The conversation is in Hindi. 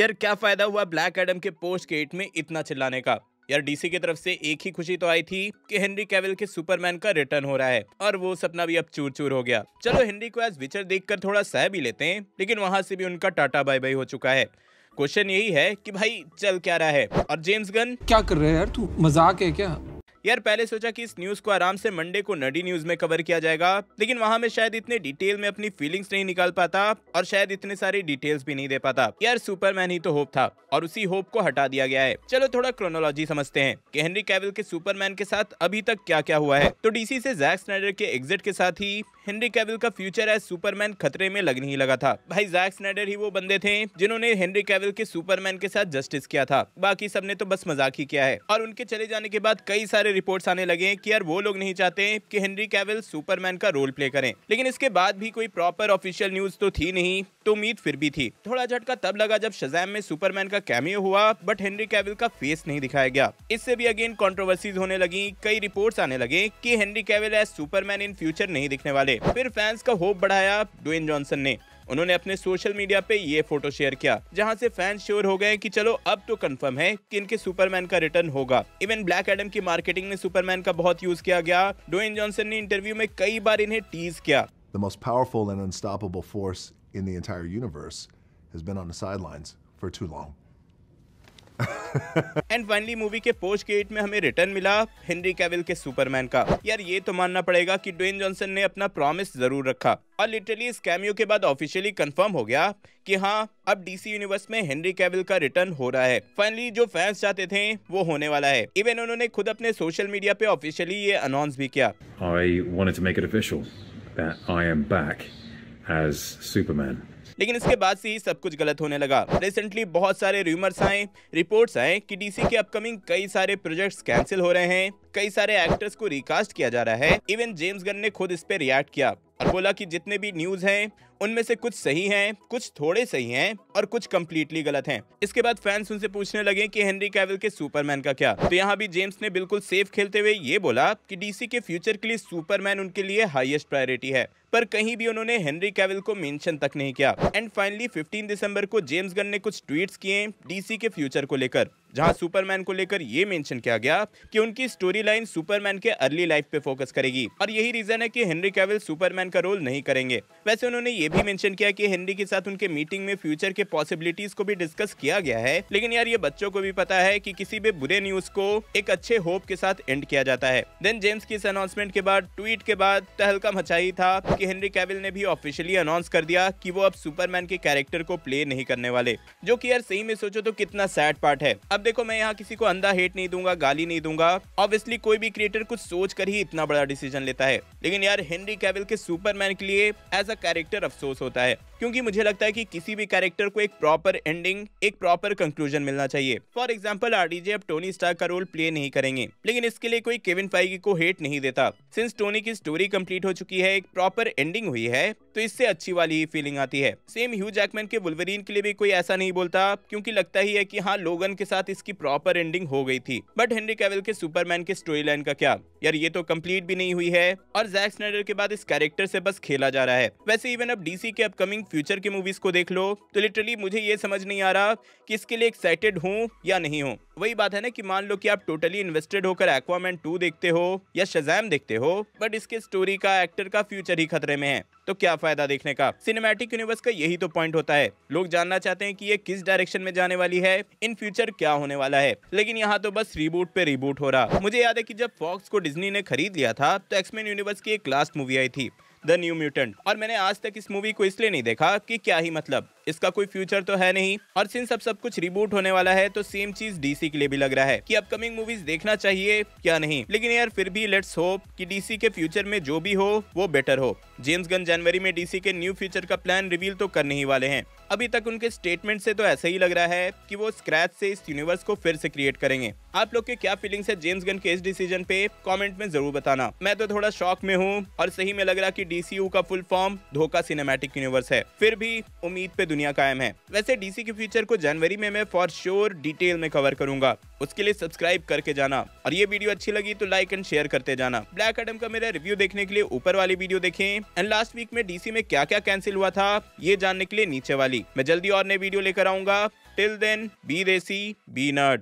यार क्या फायदा हुआ ब्लैक एडम के पोस्ट गेट में इतना चिल्लाने का यार डीसी की तरफ से एक ही खुशी तो आई थी कि हेनरी कैवल के सुपरमैन का रिटर्न हो रहा है और वो सपना भी अब चूर चूर हो गया चलो हेनरी को एज विचर देखकर थोड़ा सह भी लेते हैं लेकिन वहां से भी उनका टाटा बाय बाय हो चुका है क्वेश्चन यही है कि भाई चल क्या रहा है और जेम्स गन क्या कर रहे हैं यार तू मजाक है क्या यार पहले सोचा कि इस न्यूज़ को आराम से मंडे को नडी न्यूज़ में कवर किया जाएगा लेकिन वहाँ में शायद इतने डिटेल में अपनी फीलिंग्स नहीं निकाल पाता और शायद इतने सारी डिटेल्स भी नहीं दे पाता यार सुपरमैन ही तो होप था और उसी होप को हटा दिया गया है चलो थोड़ा क्रोनोलॉजी समझते हैं कि हेनरी कैविल के सुपरमैन के साथ अभी तक क्या क्या हुआ है तो डीसी से जैक स्नाइडर के एग्जिट के साथ ही हेनरी कैविल का फ्यूचर एज सुपरमैन खतरे में लगने ही लगा था भाई जैक स्नाइडर ही वो बंदे थे जिन्होंने हेनरी कैविल के सुपरमैन के साथ जस्टिस किया था बाकी सबने तो बस मजाक ही किया है और उनके चले जाने के बाद कई सारे सारे रिपोर्ट्स आने लगे हैं कि यार वो लोग नहीं चाहते कि हेनरी कैवल सुपरमैन का रोल प्ले करें लेकिन इसके बाद भी कोई प्रॉपर ऑफिशियल न्यूज तो थी नहीं तो उम्मीद फिर भी थी थोड़ा झटका तब लगा जब शजैम में सुपरमैन का कैमियो हुआ बट हेनरी कैवल का फेस नहीं दिखाया गया इससे भी अगेन कॉन्ट्रोवर्सीज होने लगी कई रिपोर्ट आने लगे की Henry Cavill as Superman in future नहीं दिखने वाले फिर फैंस का होप बढ़ाया डोइन जॉनसन ने उन्होंने अपने सोशल मीडिया पे ये फोटो शेयर किया जहाँ से फैंस श्योर हो गए कि चलो अब तो कंफर्म है कि इनके सुपरमैन का रिटर्न होगा इवन ब्लैक एडम की मार्केटिंग में सुपरमैन का बहुत यूज किया गया डोइन जॉनसन ने इंटरव्यू में कई बार इन्हें टीज किया the most powerful and unstoppable force in the entire universe has been on the sidelines for too long and finally movie के पोस्ट क्रेडिट में हमें रिटर्न मिला हेनरी कैविल के सुपरमैन का यार ये तो मानना पड़ेगा कि ड्वेन जॉनसन ने अपना प्रॉमिस जरूर रखा और लिटरली इस कैमियो के बाद ऑफिशियली कंफर्म हो गया कि हाँ अब डीसी यूनिवर्स में हेनरी कैविल का रिटर्न हो रहा है फाइनली जो फैंस चाहते थे वो होने वाला है इवन उन्होंने खुद अपने सोशल मीडिया पे ऑफिशियली ये अनाउंस भी किया I won't make it official I am back as Superman लेकिन इसके बाद से ही सब कुछ गलत होने लगा रिसेंटली बहुत सारे रूमर्स आए रिपोर्ट्स आए कि डीसी के अपकमिंग कई सारे प्रोजेक्ट्स कैंसिल हो रहे हैं कई सारे एक्टर्स को रिकास्ट किया जा रहा है इवन जेम्स गन ने खुद इस पे रिएक्ट किया और बोला कि जितने भी न्यूज हैं उनमें से कुछ सही हैं कुछ थोड़े सही हैं और कुछ कम्प्लीटली गलत हैं इसके बाद फैंस उनसे पूछने लगे कि हेनरी कैवल के सुपरमैन का क्या तो यहाँ भी जेम्स ने बिल्कुल सेफ खेलते हुए ये बोला कि डीसी के फ्यूचर के लिए सुपरमैन उनके लिए हाईएस्ट प्रायोरिटी है पर कहीं भी उन्होंने हेनरी कैवल को मेंशन तक नहीं किया एंड फाइनली 15 दिसंबर को जेम्स गन ने कुछ ट्वीट्स किए डीसी के फ्यूचर को लेकर जहां सुपरमैन को लेकर ये मेंशन किया गया कि उनकी स्टोरी लाइन सुपरमैन के अर्ली लाइफ पे फोकस करेगी और यही रीजन है कि हेनरी कैवल सुपरमैन का रोल नहीं करेंगे वैसे उन्होंने ये भी मेंशन किया कि हेनरी के साथ उनके मीटिंग में फ्यूचर के पॉसिबिलिटीज को भी डिस्कस किया गया है लेकिन यार ये बच्चों को भी पता है कि किसी भी बुरे न्यूज को एक अच्छे होप के साथ एंड किया जाता है देन जेम्स की इस अनाउंसमेंट के बाद ट्वीट के बाद तहलका मचाई था की हेनरी कैविल ने भी ऑफिशियली अनाउंस कर दिया की वो अब सुपरमैन के कैरेक्टर को प्ले नहीं करने वाले जो की यार सही में सोचो तो कितना सैड पार्ट है अब देखो मैं यहाँ किसी को अंधा हेट नहीं दूंगा गाली नहीं दूंगा ऑब्वियसली कोई भी क्रिएटर कुछ सोच कर ही इतना बड़ा डिसीजन लेता है लेकिन यार हेनरी कैबिल के सुपरमैन के लिए एज अ कैरेक्टर अफसोस होता है क्योंकि मुझे लगता है कि किसी भी कैरेक्टर को एक प्रॉपर एंडिंग एक प्रॉपर कंक्लूजन मिलना चाहिए फॉर एग्जाम्पल आर डीजे अब टोनी स्टार का रोल प्ले नहीं करेंगे लेकिन इसके लिए कोई केविन फाइगी को हेट नहीं देता सिंस टोनी की स्टोरी कंप्लीट हो चुकी है एक प्रॉपर एंडिंग हुई है तो इससे अच्छी वाली ही फीलिंग आती है सेम ह्यू जैकमैन के वुल्वरीन के लिए भी कोई ऐसा नहीं बोलता क्योंकि लगता ही है कि हाँ लोगन के साथ इसकी प्रॉपर एंडिंग हो गई थी बट हेनरी कैवल के सुपरमैन के स्टोरी लाइन का क्या यार ये तो कम्प्लीट भी नहीं हुई है और जैक स्नाइडर के बाद इस कैरेक्टर से बस खेला जा रहा है वैसे इवन अब डीसी के अपकमिंग फ्यूचर की मूवीज को देख लो तो लिटरली मुझे ये समझ नहीं आ रहा की इसके लिए एक्साइटेड हूँ या नहीं हूँ वही बात है ना कि मान लो कि आप टोटली इन्वेस्टेड होकर एक्वामैन टू देखते हो या शजैम देखते हो बट इसके स्टोरी का एक्टर का फ्यूचर ही खतरे में है तो क्या फायदा देखने का सिनेमैटिक यूनिवर्स का यही तो पॉइंट होता है लोग जानना चाहते हैं कि ये किस डायरेक्शन में जाने वाली है इन फ्यूचर क्या होने वाला है लेकिन यहाँ तो बस रिबूट पे रिबूट हो रहा मुझे याद है की जब फॉक्स को डिजनी ने खरीद लिया था तो एक्समेन यूनिवर्स की एक लास्ट मूवी आई थी द न्यू म्यूटेंट और मैंने आज तक इस मूवी को इसलिए नहीं देखा कि क्या ही मतलब इसका कोई फ्यूचर तो है नहीं और सिंस अब सब कुछ रिबूट होने वाला है तो सेम चीज डीसी के लिए भी लग रहा है की अपकमिंग मूवीज देखना चाहिए क्या नहीं लेकिन यार फिर भी लेट्स होप की डीसी के फ्यूचर में जो भी हो वो बेटर हो जेम्स गन जनवरी में डीसी के न्यू फ्यूचर का प्लान रिवील तो करने ही वाले हैं अभी तक उनके स्टेटमेंट से तो ऐसा ही लग रहा है कि वो स्क्रैच से इस यूनिवर्स को फिर से क्रिएट करेंगे आप लोग के क्या फीलिंग्स है जेम्स गन के इस डिसीजन पे कमेंट में जरूर बताना मैं तो थोड़ा शॉक में हूँ और सही में लग रहा की डीसी का फुल फॉर्म धोखा सिनेमेटिक यूनिवर्स है फिर भी उम्मीद पे दुनिया दुनिया कायम है वैसे डीसी के फ्यूचर को जनवरी में मैं फॉर श्योर डिटेल में कवर करूंगा उसके लिए सब्सक्राइब करके जाना और ये वीडियो अच्छी लगी तो लाइक एंड शेयर करते जाना ब्लैक एडम का मेरा रिव्यू देखने के लिए ऊपर वाली वीडियो देखें एंड लास्ट वीक में डीसी में क्या क्या कैंसिल हुआ था ये जानने के लिए नीचे वाली मैं जल्दी और नई वीडियो लेकर आऊंगा till then be desi be nerd